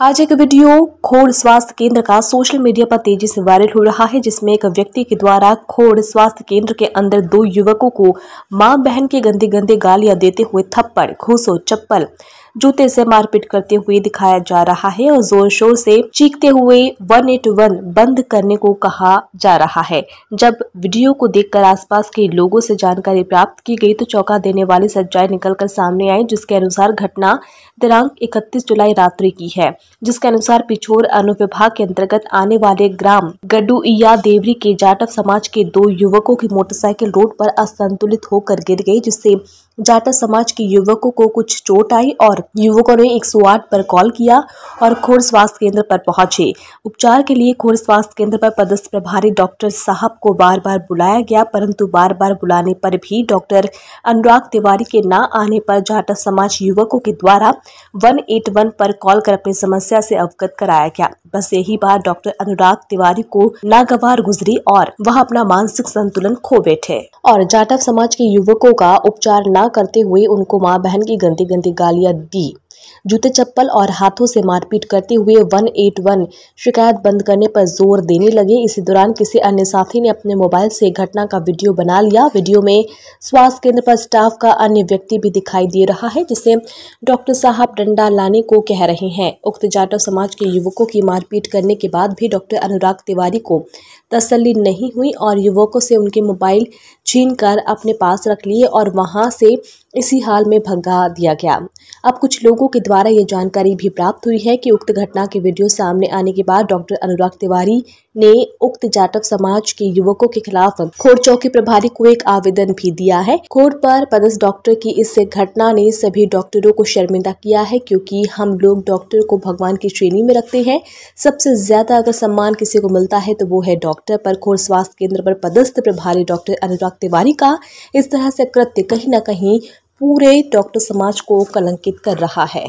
आज एक वीडियो खोड़ स्वास्थ्य केंद्र का सोशल मीडिया पर तेजी से वायरल हो रहा है जिसमें एक व्यक्ति के द्वारा खोड़ स्वास्थ्य केंद्र के अंदर दो युवकों को मां बहन के गंदे गंदे गालियां देते हुए थप्पड़ घूसो चप्पल जूते से मारपीट करते हुए दिखाया जा रहा है और जोर शोर से चीखते हुए वन एट वन बंद करने को कहा जा रहा है जब वीडियो को देखकर आसपास के लोगों से जानकारी प्राप्त की गई तो चौंका देने वाली सच्चाई निकलकर सामने आई जिसके अनुसार घटना दिनांक 31 जुलाई रात्रि की है जिसके अनुसार पिछोर अनुविभाग के अंतर्गत आने वाले ग्राम गड्डू या देवरी के जाटव समाज के दो युवकों की मोटरसाइकिल रोड पर असंतुलित होकर गिर गई जिससे जाटा समाज के युवकों को कुछ चोट आई और युवकों ने 108 पर कॉल किया और खोर स्वास्थ्य केंद्र पर पहुंचे उपचार के लिए खोर स्वास्थ्य केंद्र पर पदस्थ प्रभारी डॉक्टर साहब को बार बार बुलाया गया परंतु बार बार बुलाने पर भी डॉक्टर अनुराग तिवारी के न आने पर जाटा समाज युवकों के द्वारा वन पर कॉल कर अपनी समस्या से अवगत कराया गया बस यही बार डॉक्टर अनुराग तिवारी को नागवार गुजरी और वह अपना मानसिक संतुलन खो बैठे और जाटव समाज के युवकों का उपचार न करते हुए उनको मां बहन की गंदी गंदी गालियां दी जूते चप्पल और हाथों से मारपीट करते हुए 181 शिकायत बंद करने पर जोर देने लगे इसी दौरान किसी अन्य साथी ने अपने मोबाइल से घटना का वीडियो बना लिया वीडियो में स्वास्थ्य केंद्र पर स्टाफ का अन्य व्यक्ति भी दिखाई दे रहा है जिसे डॉक्टर साहब डंडा लाने को कह रहे हैं उक्त जाटव समाज के युवकों की मारपीट करने के बाद भी डॉक्टर अनुराग तिवारी को तसली नहीं हुई और युवकों से उनके मोबाइल छीन अपने पास रख लिए और वहाँ से इसी हाल में भगा दिया गया अब कुछ लोगों के द्वारा ये जानकारी भी प्राप्त हुई है कि उक्त घटना के वीडियो सामने आने के बाद डॉक्टर अनुराग तिवारी ने उक्त जाटव समाज के युवकों के खिलाफ खोर चौकी प्रभारी को एक आवेदन भी दिया है खोर पर पदस्थ डॉक्टर की इस घटना ने सभी डॉक्टरों को शर्मिंदा किया है क्योंकि हम लोग डॉक्टर को भगवान की श्रेणी में रखते हैं सबसे ज्यादा अगर सम्मान किसी को मिलता है तो वो है डॉक्टर पर खोर स्वास्थ्य केंद्र पर पदस्थ प्रभारी डॉक्टर अनुराग तिवारी का इस तरह से कृत्य कहीं ना कहीं पूरे डॉक्टर समाज को कलंकित कर रहा है